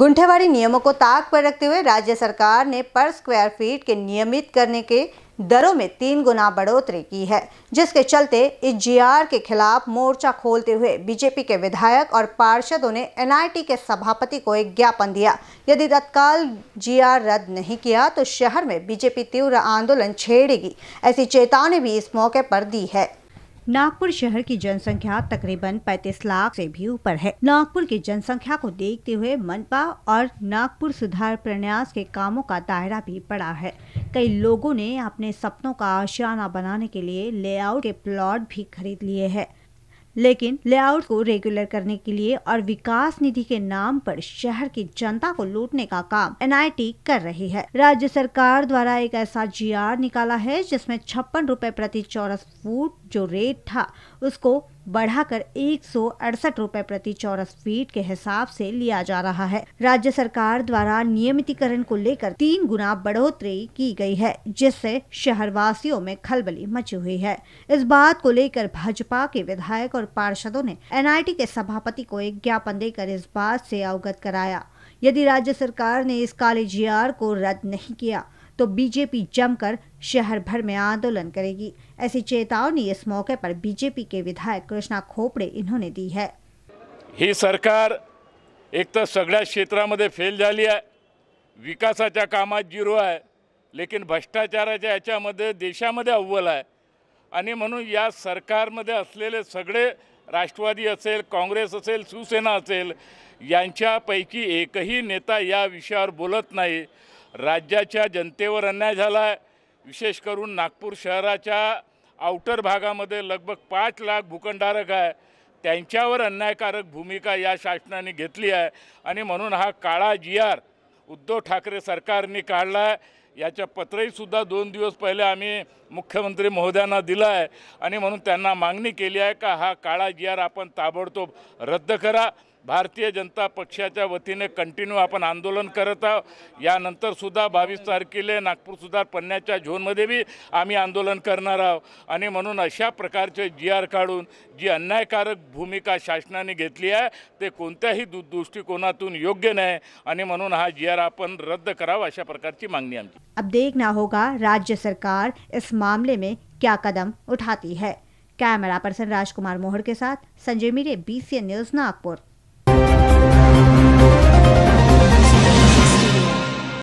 गुंठेवारी नियमों को ताक पर रखते हुए राज्य सरकार ने पर स्क्वायर फीट के नियमित करने के दरों में तीन गुना बढ़ोतरी की है जिसके चलते इस जीआर के खिलाफ मोर्चा खोलते हुए बीजेपी के विधायक और पार्षदों ने एनआईटी के सभापति को एक ज्ञापन दिया यदि तत्काल जीआर रद्द नहीं किया तो शहर में बीजेपी तीव्र आंदोलन छेड़ेगी ऐसी चेतावनी भी इस मौके पर दी है नागपुर शहर की जनसंख्या तकरीबन 35 लाख से भी ऊपर है नागपुर की जनसंख्या को देखते हुए मनपा और नागपुर सुधार प्रन्यास के कामों का दायरा भी बड़ा है कई लोगों ने अपने सपनों का आशियाना बनाने के लिए लेआउट के प्लॉट भी खरीद लिए हैं लेकिन लेआउट को रेगुलर करने के लिए और विकास निधि के नाम पर शहर की जनता को लूटने का काम एनआईटी कर रही है राज्य सरकार द्वारा एक ऐसा जीआर निकाला है जिसमें छप्पन रुपए प्रति चौरस फुट जो रेट था उसको बढ़ाकर एक सौ प्रति चौरस फीट के हिसाब से लिया जा रहा है राज्य सरकार द्वारा नियमितीकरण को लेकर तीन गुना बढ़ोतरी की गई है जिससे शहरवासियों में खलबली मची हुई है इस बात को लेकर भाजपा के विधायक और पार्षदों ने एनआईटी के सभापति को एक ज्ञापन देकर इस बात से अवगत कराया यदि राज्य सरकार ने इस काले जीआर को रद्द नहीं किया तो बीजेपी जमकर शहर भर में आंदोलन करेगी ऐसी चेतावनी इस मौके पर बीजेपी के विधायक कृष्णा खोपड़े इन्होंने दी है ही सरकार एक तर तो सगळ्या क्षेत्रामध्ये फेल झाली आहे विकासाच्या कामात झिरो आहे लेकिन भ्रष्टाचाराच्या याच्यामध्ये अव्वल है आणि म्हणून या सरकारमध्ये असलेले राष्ट्रवादी असेल काँग्रेस असेल शिवसेना असेल एक ही नेता या विषयावर बोलत नहीं राज्याच्या जनतेवर अन्याय झाला आहे विशेष करून नागपूर शहराच्या आउटर भागामध्ये लगभग पाच लाख भूखंडारक आहे त्यांच्यावर अन्यायकारक भूमिका या शासनाने घेतली आहे आणि म्हणून हा काळा जी आर उद्धव ठाकरे सरकारने काढला आहे याच्या पत्रहीसुद्धा दोन दिवस पहिले आम्ही मुख्यमंत्री महोदयांना दिलं आहे आणि म्हणून त्यांना मागणी केली आहे का हा काळा जी आर आपण ताबडतोब रद्द करा भारतीय जनता पक्षा वती कंटिन्यू आपण आंदोलन करत आहोत यानंतरसुद्धा बावीस तारखेला नागपूरसुद्धा पन्नाच्या झोनमध्ये बी आम्ही आंदोलन करना आहोत आणि म्हणून अशा प्रकारचे जी आर काढून जी अन्यायकारक भूमिका शासनाने घेतली आहे ते कोणत्याही दु दृष्टिकोनातून योग्य नहीं आणि हा जी आर अपन रद्द कराव अशा प्रकारची मागणी आमची अब देखना होगा राज्य सरकार इस मामले में क्या कदम उठाती है कैमरा पर्सन राजकुमार मोहर के साथ संजय मीरे बी न्यूज़ नागपुर